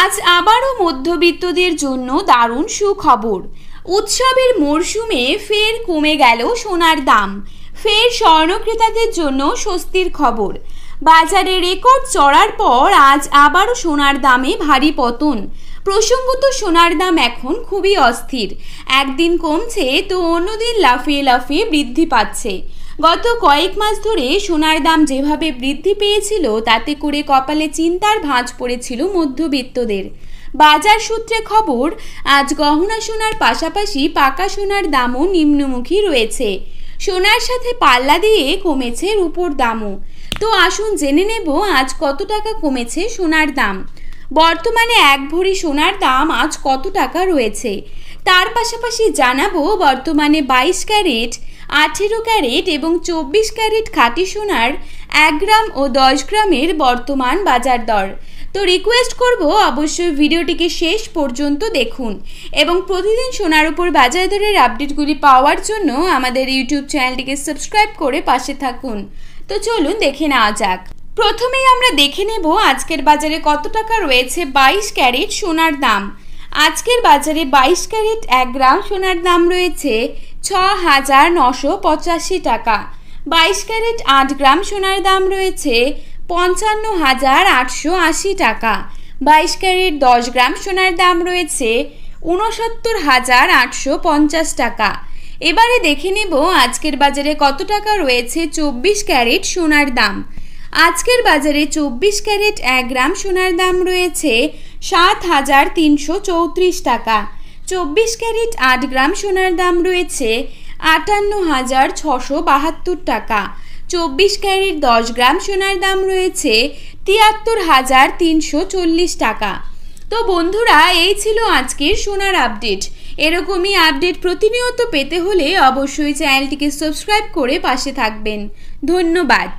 আজ আবারও মধ্যবিত্তদের জন্য দারুণ সুখবর উৎসবের মরশুমে ফের কমে গেল সোনার দাম ফের স্বর্ণক্রেতাদের জন্য স্বস্তির খবর বাজারে রেকর্ড চড়ার পর আজ আবারও সোনার দামে ভারী পতন প্রসঙ্গত সোনার দাম এখন খুবই অস্থির একদিন কমছে তো অন্যদিন লাফিয়ে লাফিয়ে বৃদ্ধি পাচ্ছে গত কয়েক মাস ধরে সোনার দাম যেভাবে বৃদ্ধি পেয়েছিল তাতে করে কপালে চিন্তার ভাঁজ পড়েছিল মধ্যবিত্তদের বাজার সূত্রে খবর আজ গহনা সোনার পাশাপাশি পাকা সোনার দামও নিম্নমুখী রয়েছে সোনার সাথে পাল্লা দিয়ে কমেছে রূপোর দামও তো আসুন জেনে নেব আজ কত টাকা কমেছে সোনার দাম বর্তমানে এক ভরি সোনার দাম আজ কত টাকা রয়েছে তার পাশাপাশি জানাবো বর্তমানে বাইশ ক্যারেট আঠেরো ক্যারেট এবং চব্বিশ ক্যারেট খাঁটি সোনার এক গ্রাম ও দশ গ্রামের বর্তমান বাজার দর তো রিকোয়েস্ট করব অবশ্যই ভিডিওটিকে শেষ পর্যন্ত দেখুন এবং প্রতিদিন সোনার উপর বাজার দরের আপডেটগুলি পাওয়ার জন্য আমাদের ইউটিউব চ্যানেলটিকে সাবস্ক্রাইব করে পাশে থাকুন তো চলুন দেখে নেওয়া যাক প্রথমেই আমরা দেখে নেব আজকের বাজারে কত টাকা রয়েছে বাইশ ক্যারেট সোনার দাম আজকের বাজারে বাইশ ক্যারেট এক গ্রাম সোনার দাম রয়েছে ছ হাজার নশো পঁচাশি টাকা বাইশ ক্যারেট আট গ্রাম সোনার দাম রয়েছে পঞ্চান্ন হাজার আটশো আশি টাকা বাইশ ক্যারেট দশ গ্রাম সোনার দাম রয়েছে উনসত্তর হাজার আটশো পঞ্চাশ টাকা এবারে দেখে নেব আজকের বাজারে কত টাকা রয়েছে চব্বিশ ক্যারেট সোনার দাম আজকের বাজারে চব্বিশ ক্যারেট এক গ্রাম সোনার দাম রয়েছে সাত হাজার তিনশো চৌত্রিশ টাকা চব্বিশ ক্যারেট আট গ্রাম সোনার দাম রয়েছে আটান্ন হাজার ছশো বাহাত্তর টাকা চব্বিশ ক্যারেট দশ গ্রাম সোনার দাম রয়েছে তিয়াত্তর হাজার তিনশো চল্লিশ টাকা তো বন্ধুরা এই ছিল আজকের সোনার আপডেট এরকমই আপডেট প্রতিনিয়ত পেতে হলে অবশ্যই চ্যানেলটিকে সাবস্ক্রাইব করে পাশে থাকবেন ধন্যবাদ